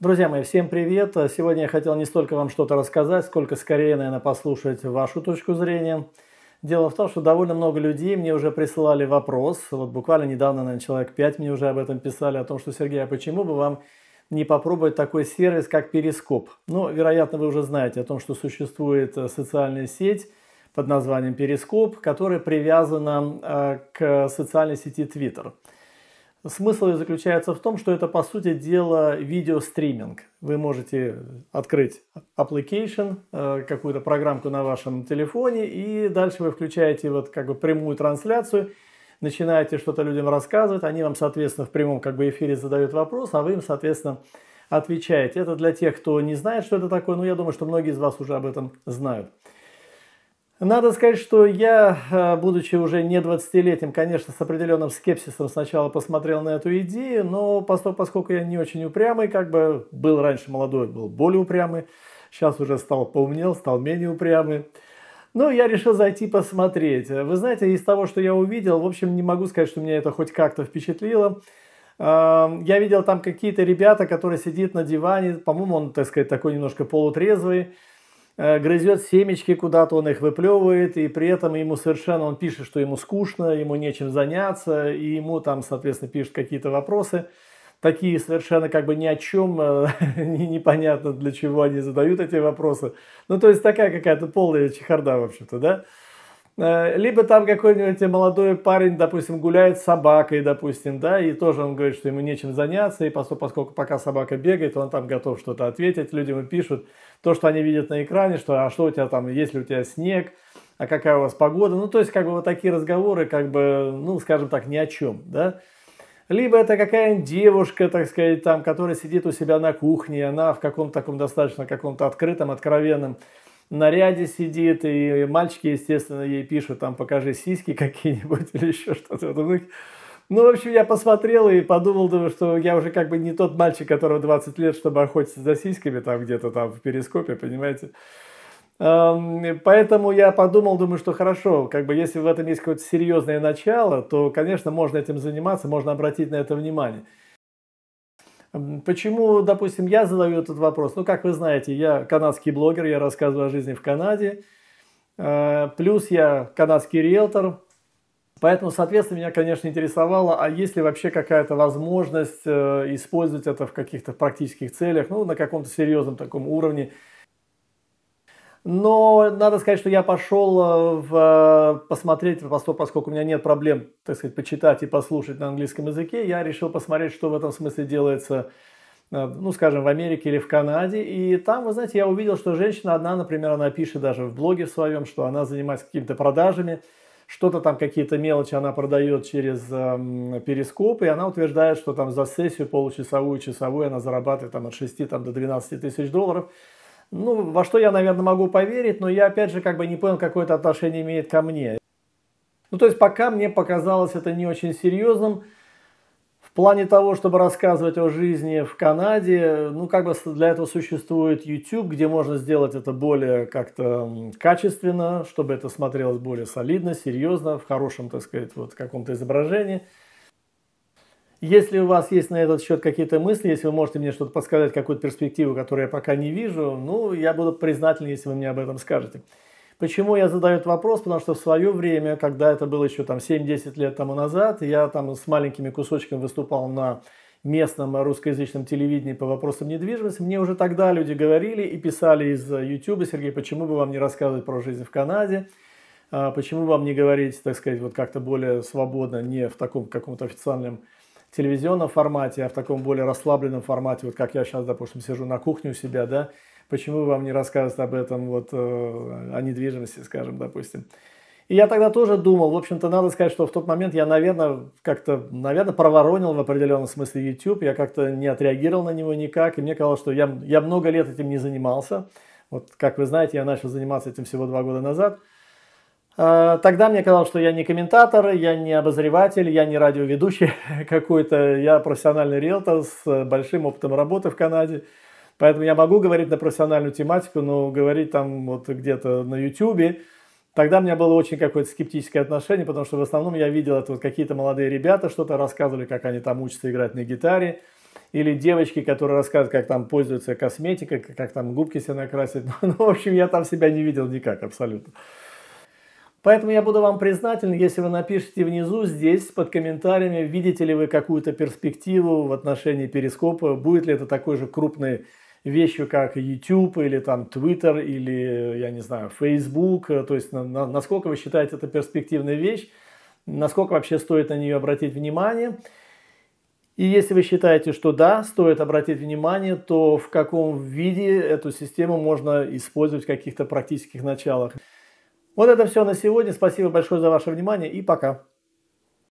Друзья мои, всем привет! Сегодня я хотел не столько вам что-то рассказать, сколько скорее, наверное, послушать вашу точку зрения. Дело в том, что довольно много людей мне уже присылали вопрос, вот буквально недавно, наверное, человек 5 мне уже об этом писали, о том, что, Сергей, а почему бы вам не попробовать такой сервис, как Перископ? Ну, вероятно, вы уже знаете о том, что существует э, социальная сеть, под названием Перископ, которая привязана э, к социальной сети Twitter. Смысл ее заключается в том, что это, по сути дела, видеостриминг. Вы можете открыть application, э, какую-то программку на вашем телефоне, и дальше вы включаете вот как бы прямую трансляцию, начинаете что-то людям рассказывать, они вам, соответственно, в прямом как бы эфире задают вопрос, а вы им, соответственно, отвечаете. Это для тех, кто не знает, что это такое, но я думаю, что многие из вас уже об этом знают. Надо сказать, что я, э, будучи уже не 20-летним, конечно, с определенным скепсисом сначала посмотрел на эту идею, но поскольку я не очень упрямый, как бы был раньше молодой, был более упрямый, сейчас уже стал поумнел, стал менее упрямый. Но ну, я решил зайти посмотреть. Вы знаете, из того, что я увидел, в общем, не могу сказать, что меня это хоть как-то впечатлило. Э, я видел там какие-то ребята, которые сидят на диване, по-моему, он, так сказать, такой немножко полутрезвый, Э, грызет семечки куда-то, он их выплевывает, и при этом ему совершенно, он пишет, что ему скучно, ему нечем заняться, и ему там, соответственно, пишут какие-то вопросы, такие совершенно как бы ни о чем, э, непонятно для чего они задают эти вопросы. Ну, то есть такая какая-то полная чехарда, в общем-то, да? Э, либо там какой-нибудь молодой парень, допустим, гуляет с собакой, допустим, да, и тоже он говорит, что ему нечем заняться, и поскольку пока собака бегает, он там готов что-то ответить, люди ему пишут то, что они видят на экране, что а что у тебя там, есть ли у тебя снег, а какая у вас погода, ну, то есть, как бы вот такие разговоры, как бы, ну, скажем так, ни о чем, да. Либо это какая-нибудь девушка, так сказать, там, которая сидит у себя на кухне, она в каком-то таком достаточно каком-то открытом, откровенном наряде сидит, и мальчики, естественно, ей пишут, там, покажи сиськи какие-нибудь или еще что-то в Ну, в общем, я посмотрел и подумал, думаю, что я уже как бы не тот мальчик, которого 20 лет, чтобы охотиться за сиськами там где-то там в перископе, понимаете. Эм, поэтому я подумал, думаю, что хорошо, как бы если в этом есть какое-то серьезное начало, то, конечно, можно этим заниматься, можно обратить на это внимание. Почему, допустим, я задаю этот вопрос? Ну, как вы знаете, я канадский блогер, я рассказываю о жизни в Канаде. Э, плюс я канадский риэлтор. Поэтому, соответственно, меня, конечно, интересовало, а есть ли вообще какая-то возможность э, использовать это в каких-то практических целях, ну, на каком-то серьезном таком уровне. Но надо сказать, что я пошел э, в, э, посмотреть, поскольку у меня нет проблем, так сказать, почитать и послушать на английском языке, я решил посмотреть, что в этом смысле делается, э, ну, скажем, в Америке или в Канаде. И там, вы знаете, я увидел, что женщина одна, например, она пишет даже в блоге своем, что она занимается какими-то продажами, что-то там, какие-то мелочи она продает через эм, перископ, и она утверждает, что там за сессию получасовую, часовую она зарабатывает там от 6 там, до 12 тысяч долларов. Ну, во что я, наверное, могу поверить, но я, опять же, как бы не понял, какое это отношение имеет ко мне. Ну, то есть, пока мне показалось это не очень серьезным, в плане того, чтобы рассказывать о жизни в Канаде, ну, как бы для этого существует YouTube, где можно сделать это более как-то качественно, чтобы это смотрелось более солидно, серьезно, в хорошем, так сказать, вот каком-то изображении. Если у вас есть на этот счет какие-то мысли, если вы можете мне что-то подсказать, какую-то перспективу, которую я пока не вижу, ну, я буду признателен, если вы мне об этом скажете. Почему я задаю этот вопрос? Потому что в свое время, когда это было еще там 7-10 лет тому назад, я там с маленькими кусочками выступал на местном русскоязычном телевидении по вопросам недвижимости. Мне уже тогда люди говорили и писали из YouTube, Сергей, почему бы вам не рассказывать про жизнь в Канаде, а почему вам не говорить, так сказать, вот как-то более свободно, не в таком каком-то официальном телевизионном формате, а в таком более расслабленном формате, вот как я сейчас, допустим, сижу на кухне у себя, да, почему вам не рассказывают об этом, вот, э, о недвижимости, скажем, допустим. И я тогда тоже думал, в общем-то, надо сказать, что в тот момент я, наверное, как-то, наверное, проворонил в определенном смысле YouTube, я как-то не отреагировал на него никак, и мне казалось, что я, я много лет этим не занимался. Вот, как вы знаете, я начал заниматься этим всего два года назад – а, тогда мне казалось, что я не комментатор, я не обозреватель, я не радиоведущий какой-то, я профессиональный риэлтор с э, большим опытом работы в Канаде. Поэтому я могу говорить на профессиональную тематику, но говорить там вот где-то на YouTube. Тогда у меня было очень какое-то скептическое отношение, потому что в основном я видел это вот какие-то молодые ребята что-то рассказывали, как они там учатся играть на гитаре. Или девочки, которые рассказывают, как там пользуются косметикой, как там губки себе накрасить. Ну, в общем, я там себя не видел никак абсолютно. Поэтому я буду вам признателен, если вы напишите внизу здесь под комментариями, видите ли вы какую-то перспективу в отношении перископа, будет ли это такой же крупной вещью, как YouTube или там Twitter или, я не знаю, Facebook, то есть на, на, насколько вы считаете это перспективная вещь, насколько вообще стоит на нее обратить внимание. И если вы считаете, что да, стоит обратить внимание, то в каком виде эту систему можно использовать в каких-то практических началах. Вот это все на сегодня. Спасибо большое за ваше внимание и пока.